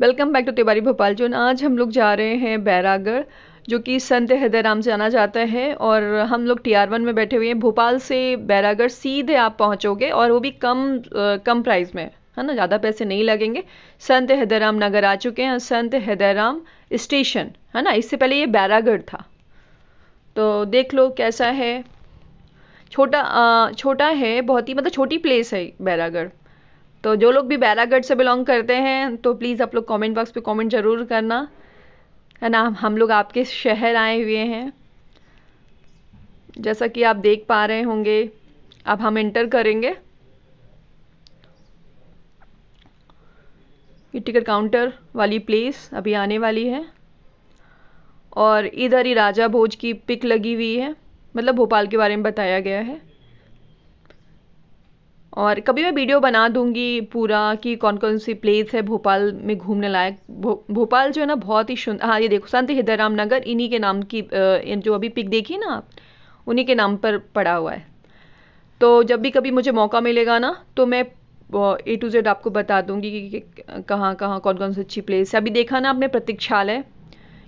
welcome back to Tiwari Bhopal zone आज हम लोग जा रहे हैं बैरागढ़ जो कि संत हैदराम जाना जाता है और हम लोग टी आर वन में बैठे हुए हैं भोपाल से बैरागढ़ सीधे आप पहुंचोगे और वो भी कम आ, कम प्राइस में है ना ज़्यादा पैसे नहीं लगेंगे संत हैदराम नगर आ चुके हैं संत हैदराम स्टेशन है ना इससे पहले ये बैरागढ़ था तो देख लो कैसा है छोटा आ, छोटा है बहुत ही मतलब छोटी प्लेस है बैरागढ़ तो जो लोग भी बैरागढ़ से बिलोंग करते हैं तो प्लीज़ आप लोग कमेंट बॉक्स पे कमेंट ज़रूर करना है ना हम लोग आपके शहर आए हुए हैं जैसा कि आप देख पा रहे होंगे अब हम इंटर करेंगे ये टिकट काउंटर वाली प्लेस अभी आने वाली है और इधर ही राजा भोज की पिक लगी हुई है मतलब भोपाल के बारे में बताया गया है और कभी मैं वीडियो बना दूँगी पूरा कि कौन कौन सी प्लेस है भोपाल में घूमने लायक भो, भोपाल जो है ना बहुत ही सुंदर हाँ ये देखो संत हिदयराम नगर इन्हीं के नाम की जो अभी पिक देखी ना आप उन्हीं के नाम पर पड़ा हुआ है तो जब भी कभी मुझे मौका मिलेगा ना तो मैं ए टू जेड आपको बता दूंगी कि कहाँ कहाँ कौन कौन सी अच्छी प्लेस है अभी देखा ना आपने प्रतीक्षालय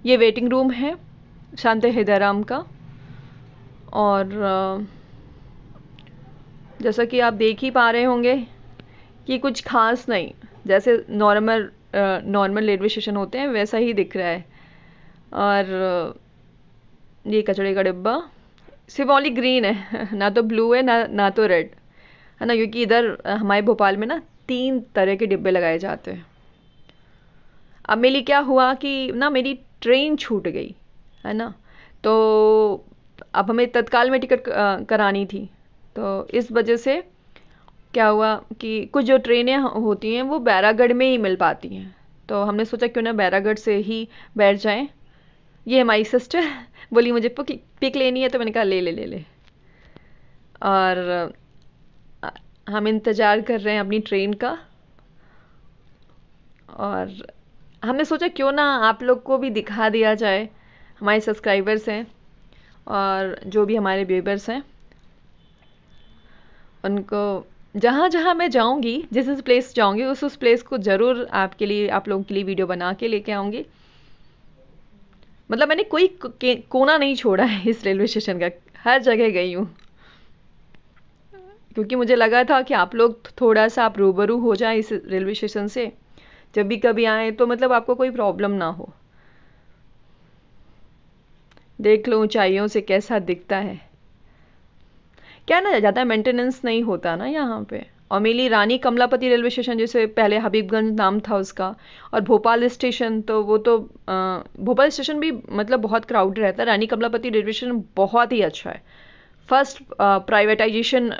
ये वेटिंग रूम है शांत हैदराम का और जैसा कि आप देख ही पा रहे होंगे कि कुछ खास नहीं जैसे नॉर्मल नॉर्मल रेलवे स्टेशन होते हैं वैसा ही दिख रहा है और ये कचड़े का डिब्बा सिर्फ ऑनली ग्रीन है ना तो ब्लू है ना ना तो रेड है ना क्योंकि इधर हमारे भोपाल में ना तीन तरह के डिब्बे लगाए जाते हैं अब मेरे लिए क्या हुआ कि ना मेरी ट्रेन छूट गई है ना तो अब हमें तत्काल में टिकट करानी थी तो इस वजह से क्या हुआ कि कुछ जो ट्रेनें होती हैं वो बैरागढ़ में ही मिल पाती हैं तो हमने सोचा क्यों ना बैरागढ़ से ही बैठ जाएं ये हमारी सिस्टर बोली मुझे पिक लेनी है तो मैंने कहा ले ले ले ले और हम इंतज़ार कर रहे हैं अपनी ट्रेन का और हमने सोचा क्यों ना आप लोग को भी दिखा दिया जाए हमारे सब्सक्राइबर्स हैं और जो भी हमारे व्यूबर्स हैं उनको जहाँ जहाँ मैं जाऊँगी जिस जिस प्लेस जाऊँगी उस उस प्लेस को ज़रूर आपके लिए आप लोगों के लिए वीडियो बना के लेके आऊँगी मतलब मैंने कोई कोना नहीं छोड़ा है इस रेलवे स्टेशन का हर जगह गई हूँ क्योंकि मुझे लगा था कि आप लोग थोड़ा सा आप रूबरू हो जाए इस रेलवे स्टेशन से जब भी कभी आए तो मतलब आपको कोई प्रॉब्लम ना हो देख लो ऊंचाइयों से कैसा दिखता है क्या ना ज़्यादा मेंटेनेंस नहीं होता ना यहाँ पे और मेली रानी कमलापति रेलवे स्टेशन जैसे पहले हबीबगंज नाम था उसका और भोपाल स्टेशन तो वो तो आ, भोपाल स्टेशन भी मतलब बहुत क्राउड रहता है रानी कमलापति रेलवे स्टेशन बहुत ही अच्छा है फर्स्ट प्राइवेटाइजेशन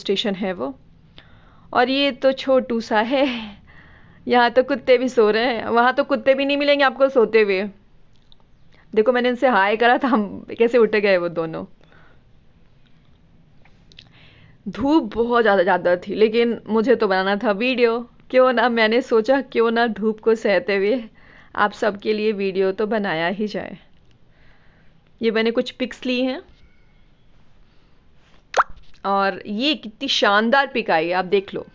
स्टेशन है वो और ये तो छोटू सा है यहाँ तो कुत्ते भी सो रहे हैं वहाँ तो कुत्ते भी नहीं मिलेंगे आपको सोते हुए देखो मैंने इनसे हाय करा था हम कैसे उठ गए वो दोनों धूप बहुत ज़्यादा ज़्यादा थी लेकिन मुझे तो बनाना था वीडियो क्यों ना मैंने सोचा क्यों ना धूप को सहते हुए आप सबके लिए वीडियो तो बनाया ही जाए ये मैंने कुछ पिक्स ली हैं और ये कितनी शानदार पिक आई है आप देख लो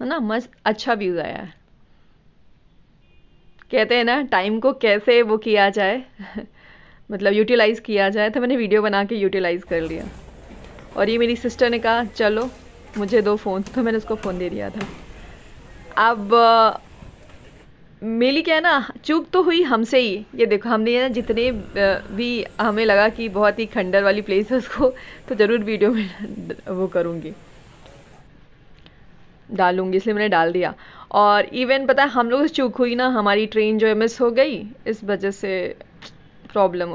है ना मस्त अच्छा व्यूज़ आया है कहते हैं ना टाइम को कैसे वो किया जाए मतलब यूटिलाइज़ किया जाए तो मैंने वीडियो बना के यूटिलाइज़ कर लिया और ये मेरी सिस्टर ने कहा चलो मुझे दो फ़ोन तो मैंने उसको फ़ोन दे दिया था अब मेरी क्या है ना चूक तो हुई हमसे ही ये देखो हमने ना जितने भी हमें लगा कि बहुत ही खंडर वाली प्लेस है उसको तो ज़रूर वीडियो में वो करूँगी डालूंगी इसलिए मैंने डाल दिया और इवन पता है हम लोग चूक हुई ना हमारी ट्रेन जो है मिस हो गई इस वजह से प्रॉब्लम हो